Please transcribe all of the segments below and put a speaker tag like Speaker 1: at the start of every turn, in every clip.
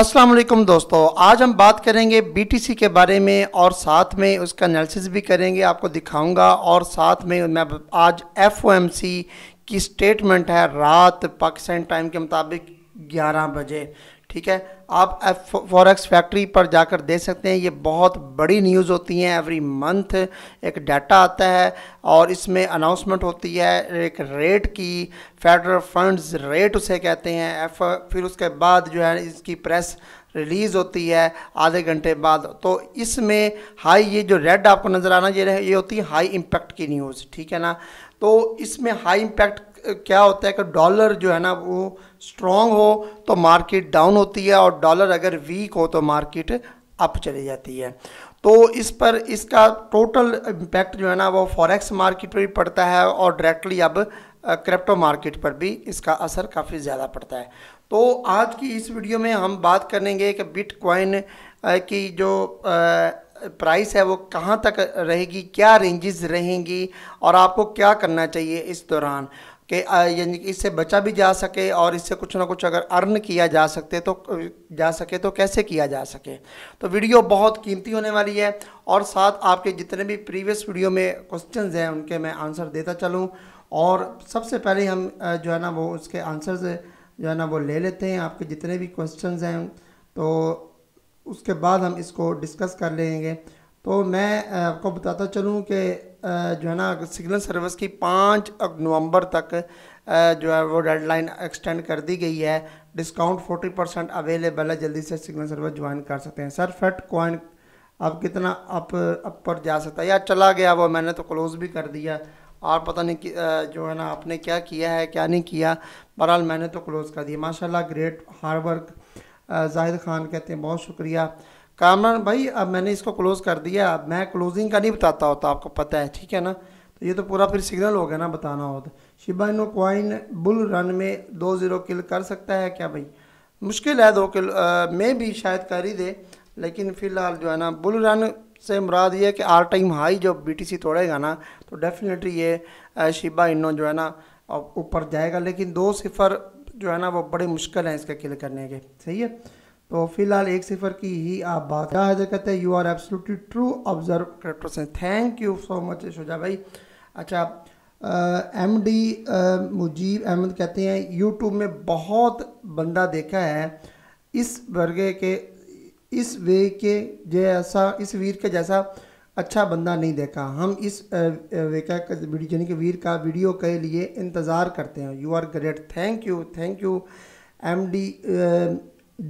Speaker 1: अस्सलाम वालेकुम दोस्तों आज हम बात करेंगे बीटीसी के बारे में और साथ में उसका एनालिसिस भी करेंगे आपको दिखाऊंगा और साथ में मैं आज एफओएमसी की स्टेटमेंट है रात पाकिस्तान टाइम के मुताबिक 11 बजे ठीक है आप फॉरेक्स फैक्ट्री पर जाकर देख सकते हैं ये बहुत बड़ी न्यूज़ होती हैं एवरी मंथ एक डाटा आता है और इसमें अनाउंसमेंट होती है एक रेट की फेडरल फंड्स रेट उसे कहते हैं एफ फिर उसके बाद जो है इसकी प्रेस रिलीज़ होती है आधे घंटे बाद तो इसमें हाई ये जो रेड आपको नज़र आना ये ये होती है हाई इम्पैक्ट की न्यूज़ ठीक है ना तो इसमें हाई इम्पैक्ट क्या होता है कि डॉलर जो है ना वो स्ट्रॉन्ग हो तो मार्केट डाउन होती है और डॉलर अगर वीक हो तो मार्केट अप चली जाती है तो इस पर इसका टोटल इम्पैक्ट जो है ना वो फॉरेक्स मार्केट पर भी पड़ता है और डायरेक्टली अब क्रिप्टो मार्केट पर भी इसका असर काफ़ी ज़्यादा पड़ता है तो आज की इस वीडियो में हम बात करेंगे कि बिटकॉइन की जो प्राइस है वो कहाँ तक रहेगी क्या रेंजेस रहेंगी और आपको क्या करना चाहिए इस दौरान कि यानी कि इससे बचा भी जा सके और इससे कुछ ना कुछ अगर अर्न किया जा सकते तो जा सके तो कैसे किया जा सके तो वीडियो बहुत कीमती होने वाली है और साथ आपके जितने भी प्रीवियस वीडियो में क्वेश्चन हैं उनके मैं आंसर देता चलूँ और सबसे पहले हम जो है ना वो उसके आंसर जो है ना वो ले लेते हैं आपके जितने भी क्वेश्चन हैं तो उसके बाद हम इसको डिस्कस कर लेंगे तो मैं आपको बताता चलूँ कि जो है ना सिग्नल सर्विस की पाँच नवंबर तक जो है वो डेडलाइन एक्सटेंड कर दी गई है डिस्काउंट फोर्टी परसेंट अवेलेबल है जल्दी से सिग्नल सर्विस ज्वाइन कर सकते हैं सर फेट कॉइन अब कितना अप अप पर जा सकता है या चला गया वो मैंने तो क्लोज़ भी कर दिया और पता नहीं जो है ना आपने क्या किया है क्या नहीं किया बहरहाल मैंने तो क्लोज़ कर दिया माशाल्लाह great hard work Zahid Khan कहते हैं बहुत शुक्रिया कामरान भाई अब मैंने इसको क्लोज़ कर दिया अब मैं क्लोजिंग का नहीं बताता होता आपको पता है ठीक है ना तो ये तो पूरा फिर सिग्नल हो गया ना बताना होता इनो क्वाइन बुल रन में दो ज़ीरो किल कर सकता है क्या भाई मुश्किल है दो किल मैं भी शायद कर ही दे लेकिन फ़िलहाल जो है ना बुल रन से मुराद ये है कि आल टाइम हाई टी सी तोड़ेगा ना तो डेफिनेटली ये शिबा इनो जो है ना ऊपर जाएगा लेकिन दो सिफर जो है ना वो बड़े मुश्किल हैं इसका किल करने के सही है तो फिलहाल एक सिफर की ही आप बात हाजिर करते हैं you are absolutely true observe character thank you so much Shoja भाई अच्छा एम डी मुजीब अहमद कहते हैं यूट्यूब में बहुत बंदा देखा है इस वर्गे के इस वे के जैसा इस वीर के जैसा अच्छा बंदा नहीं देखा हम इस वे का वीडियो यानी कि वीर का वीडियो के लिए इंतज़ार करते हैं you are great thank you thank you M D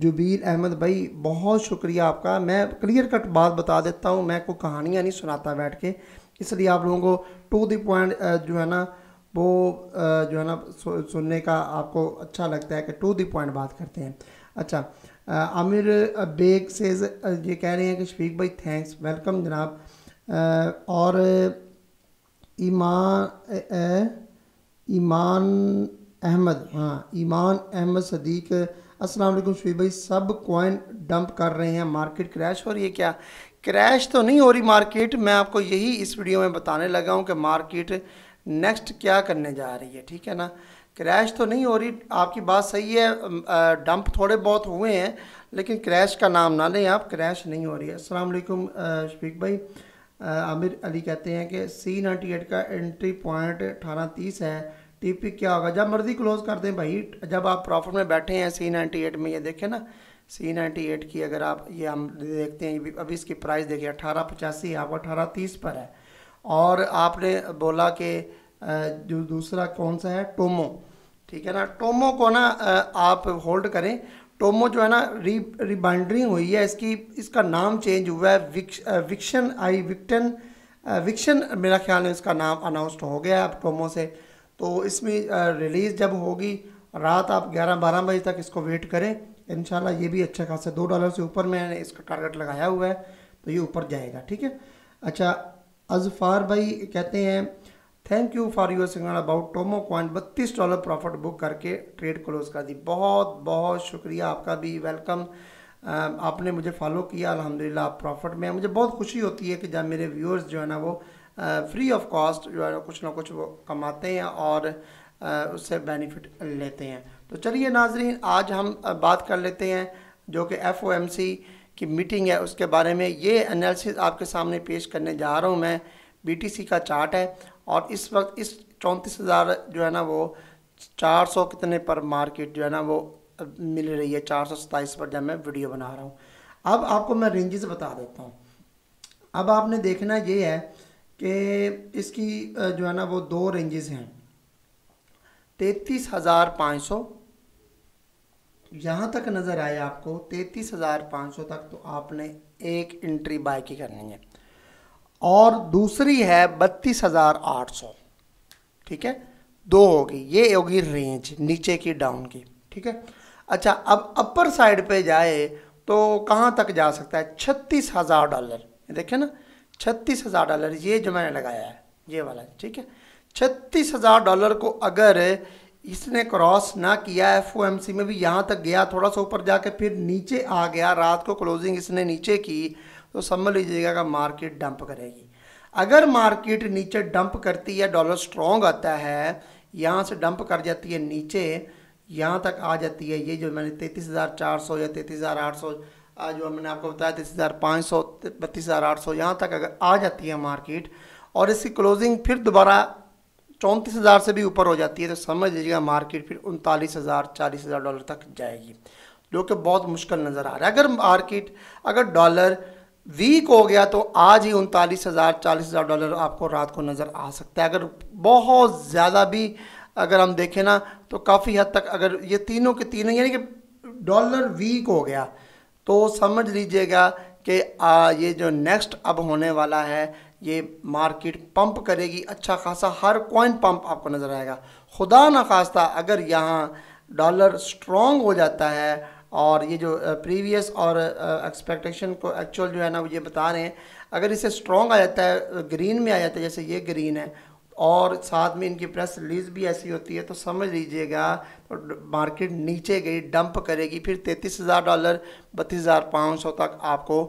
Speaker 1: Zubair Ahmed भाई बहुत शुक्रिया आपका मैं क्लियर कट बात बता देता हूँ मैं कोई कहानियाँ नहीं सुनाता बैठ के इसलिए आप लोगों को टू द पॉइंट जो है ना वो जो है ना सुनने का आपको अच्छा लगता है कि टू द पॉइंट बात करते हैं अच्छा आमिर बेग से ये कह रहे हैं कि शफीक भाई थैंक्स वेलकम जनाब और ईमान ईमान अहमद हाँ ईमान अहमद सदीक अस्सलाम वालेकुम भाई सब कॉइन डंप कर रहे हैं मार्केट क्रैश हो रही है क्या क्रैश तो नहीं हो रही मार्केट मैं आपको यही इस वीडियो में बताने लगा हूँ कि मार्केट नेक्स्ट क्या करने जा रही है ठीक है ना क्रैश तो नहीं हो रही आपकी बात सही है डंप थोड़े बहुत हुए हैं लेकिन क्रैश का नाम ना लें आप क्रैश नहीं हो रही है असलकुम शफीक भाई आमिर अली कहते हैं कि सी नाइन्टी एट का एंट्री पॉइंट अठारह तीस है टीपी क्या होगा जब मर्जी क्लोज कर दें भाई जब आप प्रॉफिट में बैठे हैं सी नाइन्टी एट में ये देखें ना सी नाइन्टी एट की अगर आप ये हम देखते हैं अभी इसकी प्राइस देखिए अठारह पचासी आपको अठारह तीस पर है और आपने बोला कि जो दूसरा कौन सा है टोमो ठीक है ना टोमो को ना आप होल्ड करें टोमो जो है ना री रिबाइंडरिंग हुई है इसकी इसका नाम चेंज हुआ है विक्शन आई विक्टन विक्शन मेरा ख्याल है इसका नाम अनाउंस्ड हो गया है अब टोमो से तो इसमें रिलीज़ जब होगी रात आप 11-12 बजे तक इसको वेट करें इन ये भी अच्छा खासा दो डॉलर से ऊपर मैंने इसका टारगेट लगाया हुआ है तो ये ऊपर जाएगा ठीक है अच्छा अजफार भाई कहते हैं thank you for your singer about tomo coin बत्तीस डॉलर प्रॉफिट बुक करके ट्रेड क्लोज कर दी बहुत बहुत शुक्रिया आपका भी वेलकम आपने मुझे फॉलो किया अलहमदिल्ला आप प्रॉफिट में मुझे बहुत खुशी होती है कि जब मेरे व्यूअर्स जो है ना वो फ्री ऑफ कॉस्ट जो है कुछ ना कुछ वो कमाते हैं और uh, उससे बेनिफिट लेते हैं तो चलिए नाजरीन आज हम uh, बात कर लेते हैं जो कि एफ ओ एम सी की मीटिंग है उसके बारे में ये एनालिसिस आपके सामने पेश करने जा रहा हूँ मैं बी टी सी का चार्ट है और इस वक्त इस चौंतीस हज़ार जो है ना वो चार सौ कितने पर मार्केट जो है ना वो uh, मिल रही है चार सौ सताईस पर जब मैं वीडियो बना रहा हूँ अब आपको मैं रेंजेस बता देता हूँ अब आपने देखना ये है कि इसकी जो है ना वो दो रेंजेस हैं तैतीस हज़ार पाँच सौ यहाँ तक नज़र आए आपको तैतीस हज़ार पाँच सौ तक तो आपने एक एंट्री बाय की करनी है और दूसरी है बत्तीस हज़ार आठ सौ ठीक है दो होगी ये होगी रेंज नीचे की डाउन की ठीक है अच्छा अब अपर साइड पे जाए तो कहाँ तक जा सकता है छत्तीस हज़ार डॉलर देखें ना छत्तीस हज़ार डॉलर ये जो मैंने लगाया है ये वाला ठीक है छत्तीस हज़ार डॉलर को अगर इसने क्रॉस ना किया एफ ओ एम सी में भी यहाँ तक गया थोड़ा सा ऊपर जाके फिर नीचे आ गया रात को क्लोजिंग इसने नीचे की तो समझ लीजिएगा कि मार्केट डंप करेगी अगर मार्केट नीचे डंप करती है डॉलर स्ट्रॉन्ग आता है यहाँ से डंप कर जाती है नीचे यहाँ तक आ जाती है ये जो मैंने तैंतीस हज़ार चार सौ या तैंतीस हज़ार आठ सौ आज जो मैंने आपको बताया तीस हज़ार पाँच सौ बत्तीस हज़ार आठ सौ यहाँ तक अगर आ जाती है मार्केट और इसकी क्लोजिंग फिर दोबारा चौंतीस हज़ार से भी ऊपर हो जाती है तो समझ लीजिएगा मार्केट फिर उनतालीस हज़ार चालीस हज़ार डॉलर तक जाएगी जो कि बहुत मुश्किल नज़र आ रहा है अगर मार्केट अगर डॉलर वीक हो गया तो आज ही उनतालीस हज़ार चालीस हज़ार डॉलर आपको रात को नज़र आ सकता है अगर बहुत ज़्यादा भी अगर हम देखें ना तो काफ़ी हद तक अगर ये तीनों के तीनों यानी कि डॉलर वीक हो गया तो समझ लीजिएगा कि ये जो नेक्स्ट अब होने वाला है ये मार्केट पंप करेगी अच्छा खासा हर कॉइन पंप आपको नज़र आएगा खुदा न खास्ता अगर यहाँ डॉलर स्ट्रॉन्ग हो जाता है और ये जो प्रीवियस और एक्सपेक्टेशन को एक्चुअल जो है ना वो ये बता रहे हैं अगर इसे स्ट्रॉन्ग आ जाता है ग्रीन में आ जाता है जैसे ये ग्रीन है और साथ में इनकी प्रेस रिलीज भी ऐसी होती है तो समझ लीजिएगा तो मार्केट नीचे गई डंप करेगी फिर तैंतीस हज़ार डॉलर बत्तीस हज़ार पाँच सौ तक आपको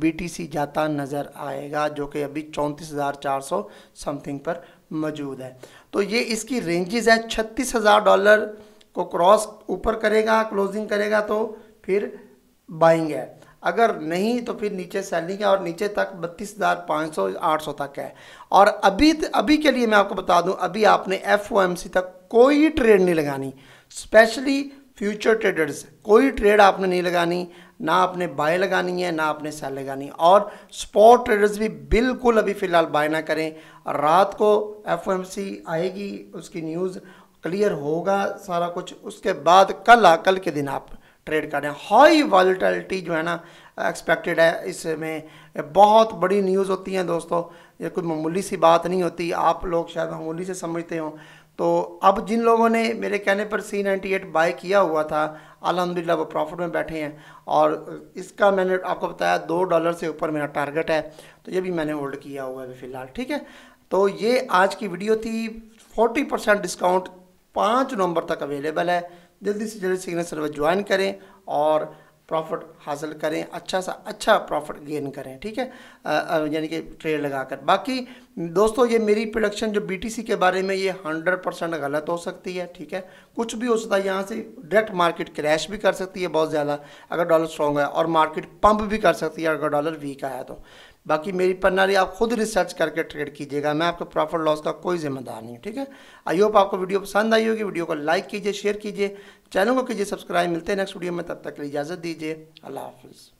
Speaker 1: बीटीसी जाता नज़र आएगा जो कि अभी चौंतीस हज़ार चार सौ समथिंग पर मौजूद है तो ये इसकी रेंजेस है छत्तीस हज़ार डॉलर को क्रॉस ऊपर करेगा क्लोजिंग करेगा तो फिर बाइंग है अगर नहीं तो फिर नीचे सेलिंग का और नीचे तक बत्तीस हज़ार पाँच सौ आठ सौ तक है और अभी अभी के लिए मैं आपको बता दूं अभी आपने एफ ओ एम सी तक कोई ट्रेड नहीं लगानी स्पेशली फ्यूचर ट्रेडर्स कोई ट्रेड आपने नहीं लगानी ना आपने बाय लगानी है ना आपने सेल लगानी और स्पॉट ट्रेडर्स भी बिल्कुल अभी फ़िलहाल बाय ना करें रात को एफ आएगी उसकी न्यूज़ क्लियर होगा सारा कुछ उसके बाद कल आ कल के दिन आप ट्रेड कर रहे हैं हाई वॉल्टलिटी जो है ना एक्सपेक्टेड है इसमें बहुत बड़ी न्यूज़ होती हैं दोस्तों ये कोई मामूली सी बात नहीं होती आप लोग शायद मामूली से समझते हो तो अब जिन लोगों ने मेरे कहने पर सी नाइन्टी एट बाई किया हुआ था अलहमदिल्ला वो प्रॉफिट में बैठे हैं और इसका मैंने आपको बताया दो डॉलर से ऊपर मेरा टारगेट है तो ये भी मैंने होल्ड किया हुआ है फ़िलहाल ठीक है तो ये आज की वीडियो थी फोर्टी परसेंट डिस्काउंट पाँच नवंबर तक अवेलेबल है जल्दी से जल्दी सिग्नल सर्विस ज्वाइन करें और प्रॉफिट हासिल करें अच्छा सा अच्छा प्रॉफिट गेन करें ठीक है यानी कि ट्रेड लगाकर बाकी दोस्तों ये मेरी प्रोडक्शन जो बीटीसी के बारे में ये 100 परसेंट गलत हो सकती है ठीक है कुछ भी हो सकता है यहाँ से डायरेक्ट मार्केट क्रैश भी कर सकती है बहुत ज़्यादा अगर डॉलर स्ट्रॉन्ग है और मार्केट पंप भी कर सकती है अगर डॉलर वीक आया तो बाकी मेरी प्रणाली आप खुद रिसर्च करके ट्रेड कीजिएगा मैं आपके प्रॉफिट लॉस का कोई जिम्मेदार नहीं ठीक है आई होप आपको वीडियो पसंद आई होगी वीडियो को लाइक कीजिए शेयर कीजिए चैनल को कीजिए सब्सक्राइब मिलते हैं नेक्स्ट वीडियो में तब तक इजाज़त दीजिए अल्लाह हाफिज़